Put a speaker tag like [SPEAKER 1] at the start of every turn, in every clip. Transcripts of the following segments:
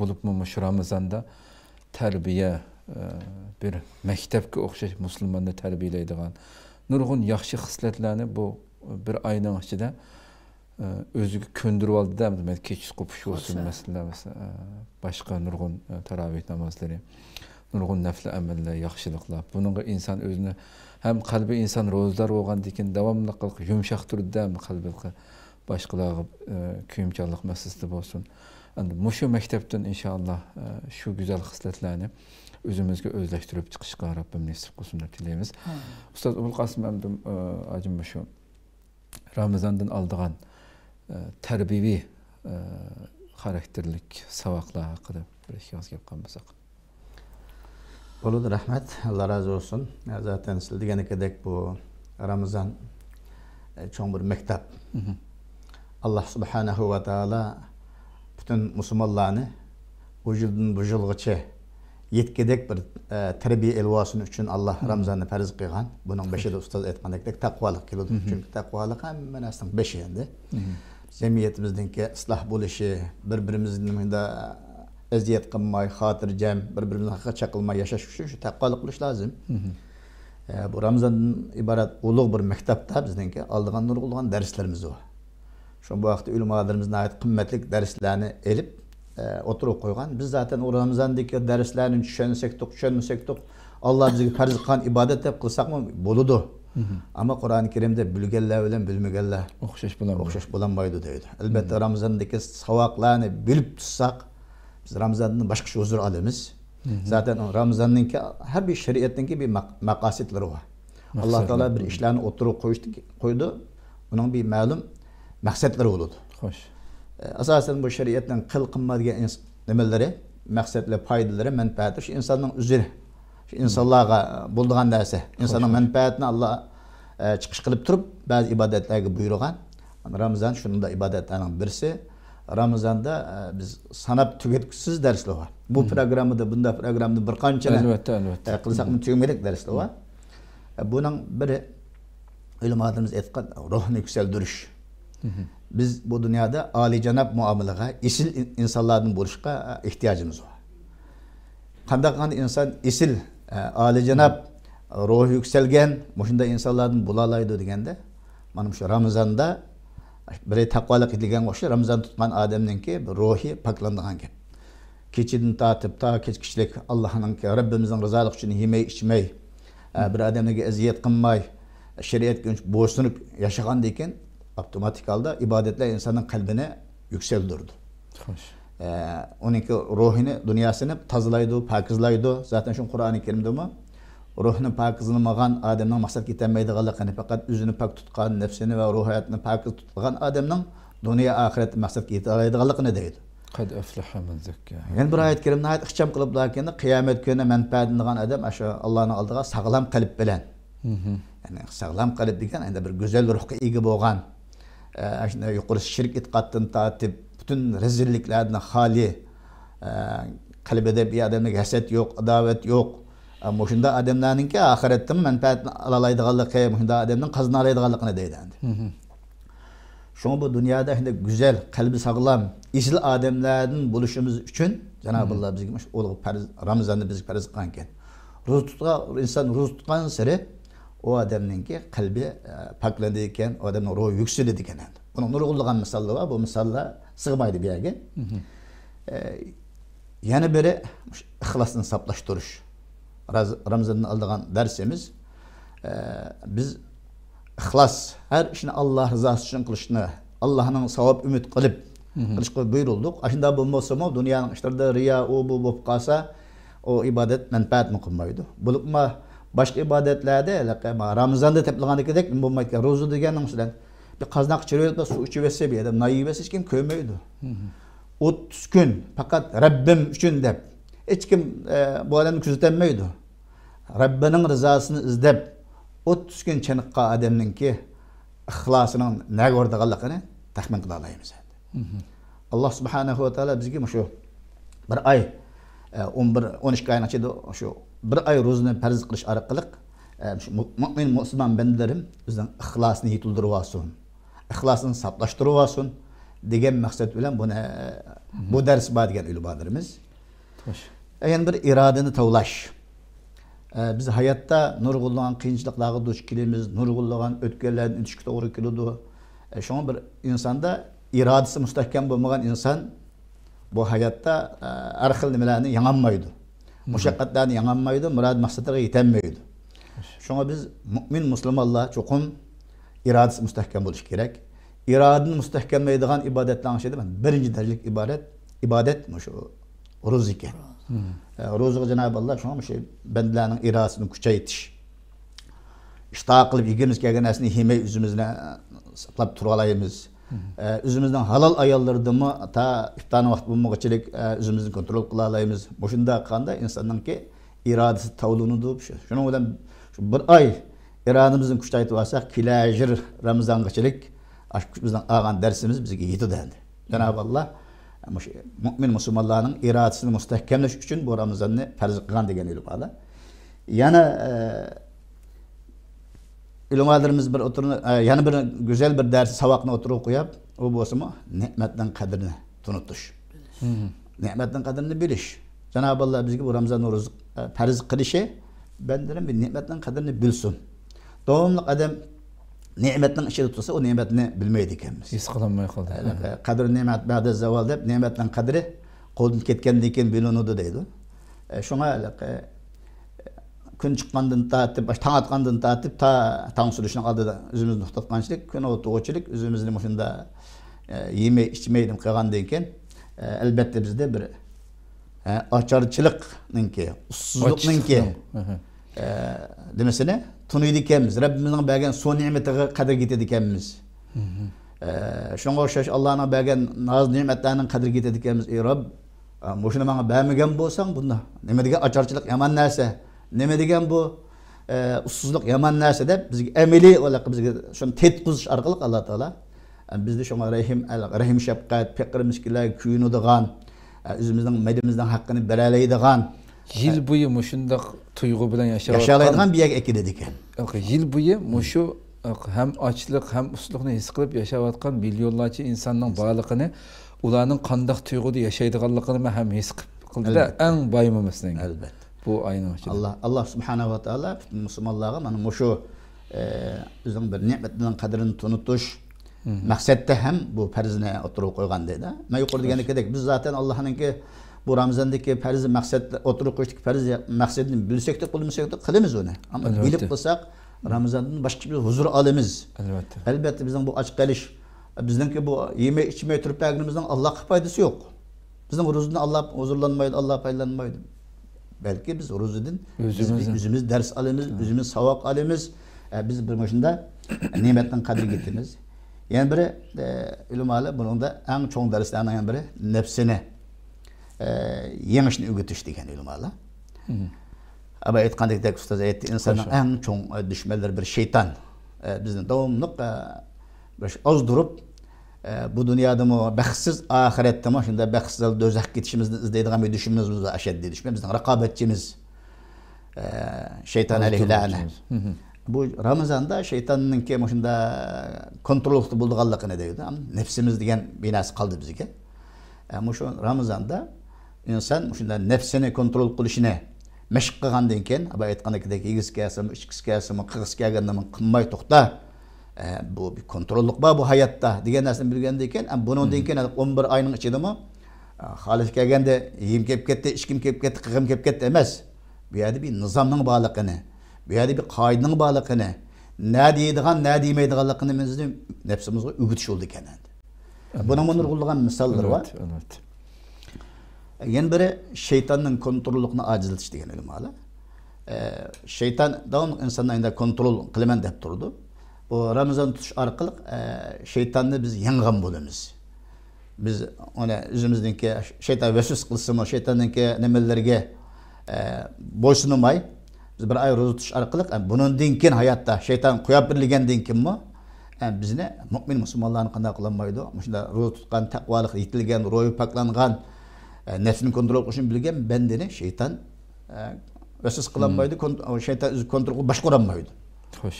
[SPEAKER 1] bulubmuş Ramazanda tərbiyə e, bir məktəbə oxşar müsəlmanı tərbiyələyən nurgun yaxşı xislətlərini bu e, bir ayının içində e, özü köndürüb aldı da, demək, keçis qopuş olsun məsələ, başqa nurgun təravih namazları, nurgun nəfli əməllər, yaxşılıqlar. Bununla insan özünü həm qalbi insan rozdar olğan dikin davamlı qılıq yumşaq durdu da, qalbi qılıq başqalarına kuyumçanlıq məsələsi olsun. Hı. endi mushu maktabdan inshaalloh e, shu go'zal xislatlarni o'zimizga o'zlashtirib chiqishga robbim nasib qilsin deb tilaymiz ustoz qasim abdum e, ajim shu ramazondan oldigan e, tarbiyaviy xarakterlik saboqlar haqida bir ikki og'iz gap qilmasak
[SPEAKER 2] rahmet Allah razı olsun. bo'lsin zaten siz deganikidek bu Ramazan cho'ng bir maktab alloh subhanahu va taolo bütün musulmonlarni bu yildan bu yilgacha yetkidek bir e, tarbiya ilvosin uchun alloh ramzonni farz qilgan buning beshida ustoz aytgandekdek taqvolik keladi chunki taqvolik hamma narsaning beshi endi jamiyatimizniki isloh bo'lishi bir birimizni aziyat qilmay xotirjam bir birimizni чақылмай yashash uchun shu taqvolik qilish lozim e, bu iborat ulug' bir maktabda ке darslarimiz bor şu bu vaqtda ulamalarimiz nəhayət qimmatli derslerini elip e, oturub qoyğan. Biz zaten o Ramazandakı dərslərini düşünsək, düşünməsək, Allah bizə fərz qan ibadət deyə mı buludu. Ama Kur'an-ı Kerim'de bilgeller ile bilmegeller okşaş bulanmaydı. Okşaş bulanmaydı diyordu. Elbette Hı-hı. Ramazan'daki savaklarını bilip tutsak biz ramazanın başka şey huzur alırız. Hı-hı. Zaten Ramazan'ınki her bir şeriatın bir mak makasitleri var. Allah Teala bir işlerini oturup koydu. Onun bir malum maqsadlari bo'ladi xo'sh e, asosan bu shariatdan qil qilmaydigan nimalari maqsadlar foydalari manfaati shu insonning uzri shu insonlarga bo'ladigan narsa insonning manfaatini alloh chiqish e, qilib turib Bazı ibodatlarga buyurgan ramazon shunda ibodatlarning birisi ramazonda e, biz sanab tugatgusiz darslar bor bu programmada bunday programmada bir qancha albatta albatta qilsak tugamaydik darslar bor buning biri ilmodimiz aytgan ruhni yuksaltirish biz bu dünyada alicanap жанап isil insanların buluşka e, ihtiyacımız var. Kanda kan insan isil, alicanap, e, ruhu yükselgen, muşunda insanların bulalaydı degende, manım şu Ramazan'da bir takvalık edilgen koşu, Ramazan tutman Adem'ninki ruhi paklandığan gibi. Keçidin tatip, ta keçkişlik, Allah'ın ki bir eziyet Abdümatik halda ibadetler insanın kalbine yükseldirdi. Hoş. Ee, onunki ruhini, dünyasını tazılaydı, pakızlaydı. Zaten şu Kur'an-ı Kerim'de mi? ruhni pakizlamag'an odamning maqsad ketolmaydiganligini faqat o'zini pak tutgan nafsini va ruhiyatini pakiz tutgan odamning dunyo oxirat maqsadga yetaolmaydiganligini deydi ya'ni bir oyat karimni ixcham qilib keyin qiyomat kuni manfaatlagan odam shu allohni oldiga sog'lom qalb bilan ya'ni sog'lom qalb degan Yani bir go'zal ruhga ega bo'lgan Aşina يقرس شرك اتقاتن تاتب bütün rezilliklerden hali e, kalbede bir adamlık haset yok, adavet yok. E, ee, Muşunda adamların ki ahirette menfaatini alalaydıgallıkı, muşunda adamların kazını ne deydendi. Şunu bu dünyada şimdi güzel, kalbi sağlam, isil adamların buluşumuz için Cenab-ı Allah bizi olgu Ramazan'da bizi periz kanken. Ruz tutkan, insan ruz tutkan seri о adamninki qalbi e, poklandi ekan о ruhi yuksaladi ekan endi buni nurg'unlagan misollar bor bu misollar sig'maydi бірі yerga e, yana biri ixlosni saqlashtirish ramzandan oldigan біз e, biz әр har ishni ризасы үшін uchun qilishni сауап үміт қылып қылышқа ашында болмаса bu boshqa ibodatlarda ramazonda to'plagandagidek nima ro'za deganing sizlar bir qaznoq ichirib suv ichib yotsa bu yerda noy hech kim ko'rmaydi o'ttiz kun faqat rabbim uchun deb hech kim e, bu odamni kuzatolmaydi Rabbinin rizosini izlab o'ttiz kun chiniqqan odamninki ixlosining naga o'rdaganligini bizga shu bir oy e, o'n bir o'n ikki oyni ichida bir oy ro'zani farz qilish orqali e, mo'min musulmon bandalarim o'zini ixlosini yetildirib olsin ixlosini saqlashtirib olsin degan maqsad bilan buni e, bu dars bor degan ilbodimiz yana bir irodani tovlash e, biz hayotda nurg'ullagan qiyinchiliklarga duch kelamiz nurg'ullagan o'tganlarni o'tishga to'g'ri keladi e, bir insonda irodasi mustahkam bo'lmagan inson bu hayotda har xil nimalarni yengolmaydi mushaqqatlarni yengolmaydi murod maqsadlarga yetolmaydi shunga biz mo'min musulmonlar chuqum irodasi mustahkam bo'lishi kerak irodani mustahkamlaydigan ibodatlarni ichida birinchi darajalik ibodat ibodat shu ro'z hmm. ekan ro'zaga janobi alloh shunga shu bandalarning irodasini kuchaytirish ishto qilib yegimiz kelgan narsani yemay o'zimizni e, saqlab tura olamiz үзүбүздүн халал аяллардымы та ыптан убакыт болмогочулек үзүбүздүн контроль кыла алабыз ушундай кылганда инсандынки ирадасы тавлунуду шуның белән бер ай ирадамызны күчәйтеп алсак килә жыл рамазангачылык безнең алган дәрсебез безгә йетиде инде җанабы алла мөмин мусулманларның ирадасын мустәхкәмләш өчен бу рамазанны фарз кылган дигән ил бар яна ulamolarimiz bir o'tirni e, yana bir go'zal bir dars saboqni o qo'yib u nimetten ne'matdan qadrini nimetten ne'matdan biliş. Cenab-ı Allah bizga bu ramzon ro'za e, farz qilishi bandalar bir ne'matdan qadrini bilsin davomli odam ne'matning ichida tursa u ne'matni bilmaydi ekanmiz his qilolmay qoldi qadr ne'mat bada zavol deb ne'matning qadri qo'ldan ketgandan keyin bilinadi deydi shunga e, күн чыққандын тартып таң атқандын тартып та таң сүрішіне қалды да өзімізді тоқтатқаншылық күн отырғычылық өзімізді мұшында емей ішмейдім қылғандан кейін әлбетте бізде бір açarçılıknınki, ussuzluknınki demesine tunuydu ekemiz. Rabbimizin bergen son nimetiğe kadar getirdi ekemiz. E, Şuna o'xshash Allohning bergan noz ne'matlarining qadriga yetadikanmiz. Ey Rob, e, mushuni menga bermagan bo'lsang, bunda nima degan ocharchilik yomon narsa nima degan bu e, yaman ussuzlik Biz Emeli olarak bizga amaliy bizga shuni tetqizish orqali alloh taolo bizni shunga rahim rahim shafqat faqir miskinlarga kuyinadigan Yıl e, boyu haqqini beralaydigan yil bo'yi mushundoq tuyg'u bilan yashayoladigan buyak akida ekan
[SPEAKER 1] yıl boyu muşu hem açlık hem usluqni his qilib yashayotgan millionlarcha insonning borlig'ini ularning qandoq tuyg'uda yashaydiganligini men ham his qilibda eng boyimizning albatta bu ayının içinde. Allah, Allah subhanahu wa ta'ala
[SPEAKER 2] bütün Müslümanlara bana muşu e, özünün bir nimetinin kadrini tunutuş maksatda ham bu farzini o'tirib qo'ygan dedi man yuqorida degan ekandik biz zaten allohninki bu ramzondagi farzi maqsad o'tirib qo'yishlik farzi maqsadini bilsakda qilmasakda qilamiz uni ammo bilip qilsak Ramazanın başka bir huzur olamiz Elbette albatta bizning bu och qolish bizningki bu yemay ichmay turib allohga foydasi yo'q bizning ro'zani Allah huzurlanmaydı Allah foydalanmaydi Belki biz oruz edin, üzümüz ders alemiz, evet. üzümüz savak alemiz. E, biz bir başında nimetten kadri gittiniz. Yani biri e, ulumalı bunun da en çok derslerinden biri nefsini e, yenişini ügütüş degen ulumalı. Ama aytqandek dek ustoz aytdi insonning en çok e, düşmeleri bir şeytan. shayton e, bizni davomli e, bir durup. bu dünyadamı, bəxtsiz axirətdəmi, şimdi bəxtsiz dözəx gedişimizni izləydigan bir düşmənimiz bu əşəddi düşmən, bizim rəqabətçimiz şeytan əleyhlərinə. Bu Ramazanda şeytanınki məşində kontrolluqda bulduğanlığını deyildi. Nefsimiz deyən binası qaldı bizə. Amma şu Ramazanda insan məşində nefsini kontrol qilishini məşq qılğandan keyin, abay aytqandakidek yigis kəsim, içkis kəsim, qırğis kəgəndən qılmay toxta. Ee, bu bir kontrollik bor bu hayatta degan narsani bilgandaykan buni undan keyin o'n bir oyning içinde mi? kelganda yeyim kelib ketdi ichgim kelib ketdi qig'im kelib ketdi emas bu yerda bir nizomning borligini bu yerda bir ne? qoidaning borligini na deydigan na demaydiganligini bizni nafsimizga ugutish bo'ldi ekan buni nurg'ulg'an misollar bor
[SPEAKER 1] albatta
[SPEAKER 2] ee, yana biri shaytonning kontrollikni ajizlatish degan ee, ilm şeytan da davom insondan kontrol qilaman deb turdi bu Ramazan tutuş arkalık e, şeytanını biz yengen bolumuz. Biz ona ki şeytan vesvese kılsın mı, şeytandaki nemellerge e, boysunumay, biz bir ay rozu tutuş arkalık, yani e, bunun dinkin hayatta şeytan koyap birligen dinkin mi? Yani e, biz ne? Mümin Müslümanların kanda kullanmaydı. Şimdi rozu tutkan, takvalık, yitilgen, royu paklangan, e, nefsini kontrol kuşun bilgen bendini şeytan e, vesvese kılanmaydı, hmm. şeytan kontrol başkuranmaydı. Hoş.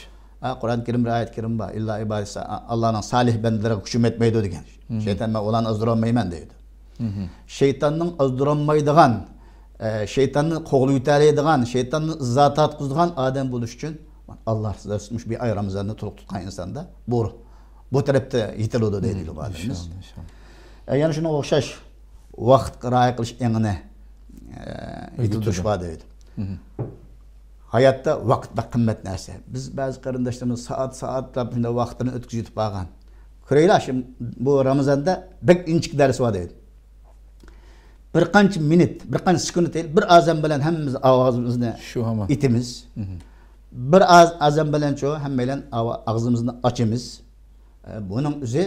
[SPEAKER 2] Kur'an-ı Kerimde ayet kerimba İlla ibadesi Allah'ın salih bendelere hüküm etmeydi degen. Şeytan ben olan azdıranmayman deydi. Şeytanın azdıranmaydıgan, e, şeytanın qoğlu yutaraydıgan, şeytanın zat atqızdıgan Adem buluş Allah size tutmuş bir ayramızlarını tuluq tutkan insanda bu bu tarafta yitiludu deydi bu adamımız. E, yani şuna oxşaş vaqt qira'a qilish engine e, yitiluş var deydi. Hayatta hayotda vaqtda qimmat narsa biz bazı qarindoshlarimiz saat saat shunday vaktini o'tkazib qolgan ko'raylar shu bu Ramazan'da bir inchik dars bor deydi bir kaç minut bir kaç sekund değil. bir azam bilan hammamiz ovozimizni shu itimiz bir azam bilan shu hammaylan og'zimizni ochamiz e, buning o'zi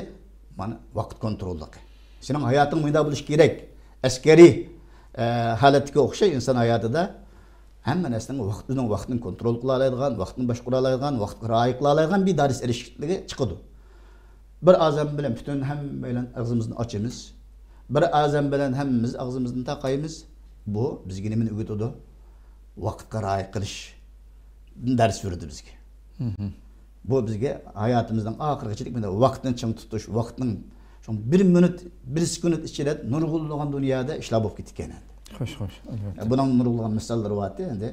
[SPEAKER 2] mana vaqt kontrolligi sening hayoting bunday bo'lishi kerak askariy e, holatga insan inson hayotida hamma narsani vaqt o'zini vaqtini kontrol qila vaqtni boshqara oladigan vaqtga rioya qila oladigan bedariz erishikligi chiqadi bir azam bilan butun hamma bilan og'zimizni ochamiz bir azam bilan hammamiz og'zimizni taqaymiz bu bizga nimani o'rgatadi vaqtga rioya qilish dars berdi bizga bu bizga vaqtni ching
[SPEAKER 1] xo'sh xo'sh albatta
[SPEAKER 2] e, bilan nurg'ulg'an misollar bo'lyapti endi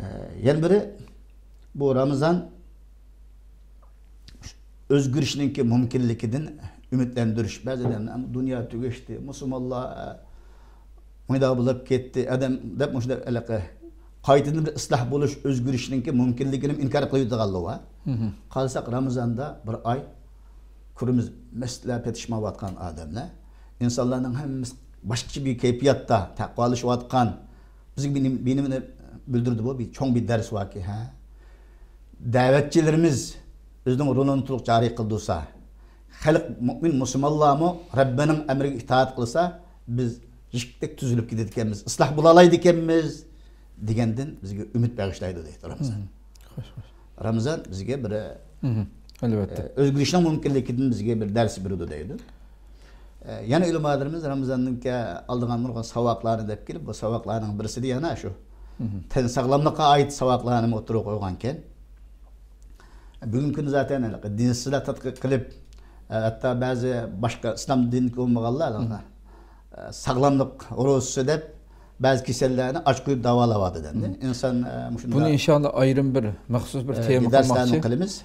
[SPEAKER 2] e, yana biri bu ramazon o'zgarishninki mumkinligidan ümitlendiriş. Bəzilərinin dünya tügəşdi, müsəlmanlar e, məndə bulup getdi. Adam dep məşdə əlaqə qaytını bir islah buluş özgürüşününki mümkünlüğünü inkar qılıb dığanlı var. kalsak Ramazanda bir ay kurumuz məsələ petişmə vatqan adamla insanların hem boshqacha bir şu kayfiyatda taqvolishayotgan bizga nimani bildirdi bu bir çok bir ders var ki ha Davetçilerimiz, da'vatchilarimiz o'zining rolini to'liq joriy qildisa xalq mo'min mı? rabbining amriga itoat qilsa biz jikdek tuzilib ketadi ekanmiz isloh bo'lolaydi ekanmiz degandan bizga umid bag'ishlaydi deydi ramazon xo'sh xo'sh ramazon bizga bir albatta o'zgarishning e, mumkinligidan dersi bir dars beradi deydi ee, yana ilmalarimiz Ramazan'ınki aldığan murgan savaklarını dep gelip bu savaklarının birisi de yana şu. Ten sağlamlıkka ait savaklarını oturup koyganken ee, bugünkü zaten dinsizler tatkik kılıp e, hatta bazı başka İslam dinki olmağallar e, sağlamlık orası dep bazı kişilerini davala davalavadı dendi. İnsan e, Bunu
[SPEAKER 1] inşallah ayrım bir, maksus bir e, tema kılmak için. Derslerini kılımız,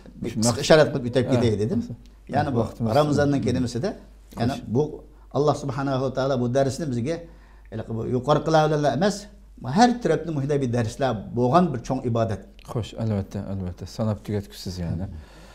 [SPEAKER 1] işaret kılıp ütep gideydi dedim. Yani bu Ramazan'ın kelimesi de ana
[SPEAKER 2] bu alloh subhanava taolo bu darsni bizga yuqori qiladilar emas har tarafni muhida bir dersler, bo'lgan bir cho'ng ibodat
[SPEAKER 1] xo'sh albatta albatta sanab tugatgusiz ya'ni